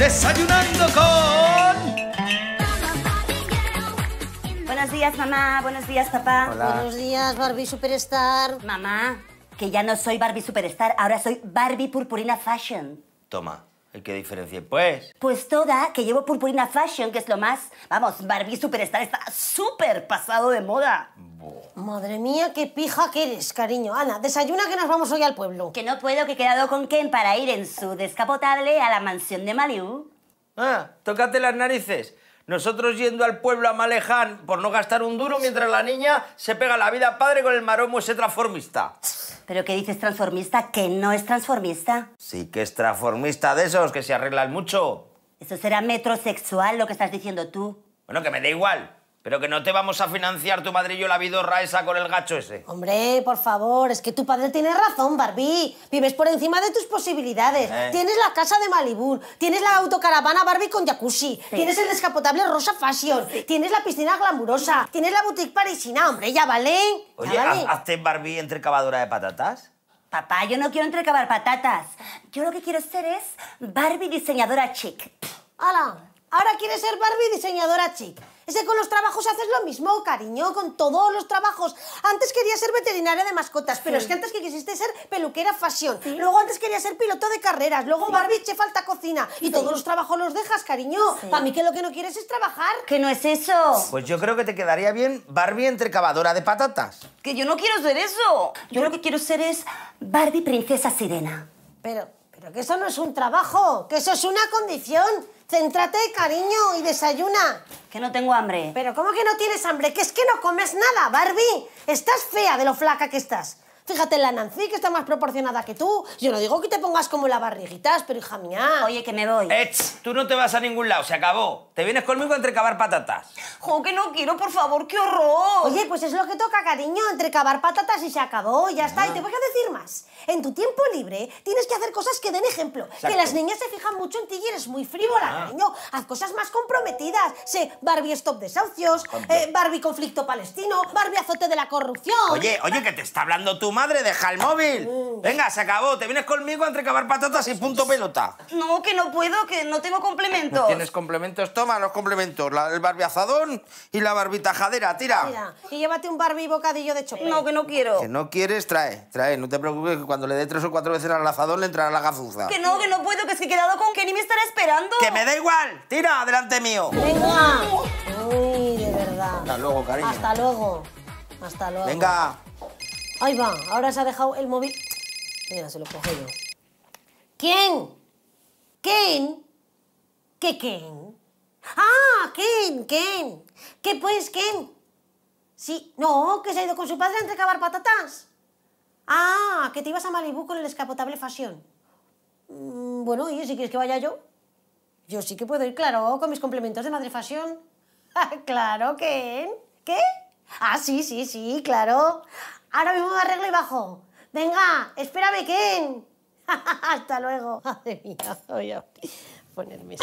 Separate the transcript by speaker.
Speaker 1: Desayunando con... Buenos días, mamá. Buenos días, papá. Buenos días, Barbie Superstar. Mamá, que ya no soy Barbie Superstar, ahora soy Barbie Purpurina Fashion.
Speaker 2: Toma. ¿Y qué diferencia pues?
Speaker 1: Pues toda, que llevo purpurina
Speaker 3: fashion, que es lo más... Vamos, Barbie Superstar está súper pasado de moda. Madre mía, qué pija que eres, cariño. Ana, desayuna que nos vamos hoy al pueblo. Que no puedo, que he quedado con Ken para ir en su descapotable a la mansión de Maliú. Ah,
Speaker 2: tócate las narices. Nosotros yendo al pueblo a Maleján por no gastar un duro mientras la niña se pega la vida padre con el maromo ese transformista.
Speaker 1: ¿Pero qué dices transformista? ¿Que no es transformista?
Speaker 2: Sí que es transformista de esos que se arreglan mucho.
Speaker 1: Eso será metrosexual
Speaker 3: lo que estás diciendo tú.
Speaker 2: Bueno, que me da igual. Pero que no te vamos a financiar tu madrillo la vidorra esa con el gacho ese.
Speaker 3: Hombre, por favor, es que tu padre tiene razón, Barbie. Vives por encima de tus posibilidades. Eh. Tienes la casa de malibur tienes la autocaravana Barbie con jacuzzi, tienes el descapotable Rosa Fashion, tienes la piscina glamurosa, tienes la boutique parisina, hombre, ya vale. Oye,
Speaker 2: Barbie entrecavadora de patatas?
Speaker 3: Papá, yo no quiero entrecavar
Speaker 1: patatas. Yo lo que quiero ser es Barbie diseñadora chic.
Speaker 3: Hola. Ahora quieres ser Barbie diseñadora chic. Es con los trabajos haces lo mismo, cariño, con todos los trabajos. Antes quería ser veterinaria de mascotas, pero es que antes que quisiste ser peluquera fashion. Luego antes quería ser piloto de carreras, luego Barbie chef falta cocina. Y todos los trabajos los dejas, cariño. Para mí que lo que no quieres es trabajar. Que no es eso.
Speaker 2: Pues yo creo que te quedaría bien Barbie entrecavadora de patatas.
Speaker 1: Que yo no quiero ser eso. Yo lo que quiero ser es Barbie princesa sirena.
Speaker 3: Pero, pero que eso no es un trabajo, que eso es una condición. Céntrate, cariño, y desayuna. Que no tengo hambre. Pero ¿cómo que no tienes hambre? Que es que no comes nada, Barbie. Estás fea de lo flaca que estás. Fíjate en la Nancy, que está más proporcionada que tú. Yo no digo que te pongas como la barriguitas, pero hija mía...
Speaker 2: Oye, que me doy. Ech, tú no te vas a ningún lado, se acabó. Te vienes conmigo a entrecabar patatas.
Speaker 3: Jo, que no quiero, por favor, qué horror. Oye, pues es lo que toca, cariño, entrecavar patatas y se acabó, ya está. Y te voy a decir más. En tu tiempo libre tienes que hacer cosas que den ejemplo. Que las niñas se fijan mucho en ti y eres muy frívola, ah. cariño. Haz cosas más comprometidas. Sé, Barbie Stop Desahucios, eh, Barbie Conflicto Palestino, Barbie Azote de la Corrupción... Oye,
Speaker 2: oye, que te está hablando tú madre, deja el móvil. Venga, se acabó. Te vienes conmigo a entrecabar patatas y punto pelota.
Speaker 3: No, que no puedo, que no tengo complementos. ¿Tienes
Speaker 2: complementos? Toma los complementos. El el barbiazadón y la barbitajadera. Tira.
Speaker 3: y llévate un Barbie bocadillo de chocolate. No, que no quiero. Que
Speaker 2: no quieres, trae, trae. No te preocupes que cuando le dé tres o cuatro veces al azadón le entrará la gazuza. Que no, que no puedo, que es que he quedado con ¡Que ni me estará esperando. Que me da igual. Tira, adelante mío. Venga.
Speaker 3: Uy, de verdad.
Speaker 2: Hasta luego, cariño. Hasta
Speaker 3: luego. Hasta luego. Venga. Ahí va, ahora se ha dejado el móvil. Mira, se lo cojo yo. ¿Quién? ¿Quién? ¿Qué quién? ¡Ah! ¿Quién? ¿Quién? ¿Qué pues quién? Sí, no, que se ha ido con su padre a entrecabar patatas. Ah, que te ibas a Malibu con el escapotable Fasión. Mm, bueno, y si quieres que vaya yo, yo sí que puedo ir, claro, con mis complementos de madre Fasión. claro, ¿quién? ¿Qué? Ah, sí, sí, sí, claro. Ahora mismo me arreglo y bajo. Venga, espérame, Ken. Hasta luego. Madre mía, voy a ponerme.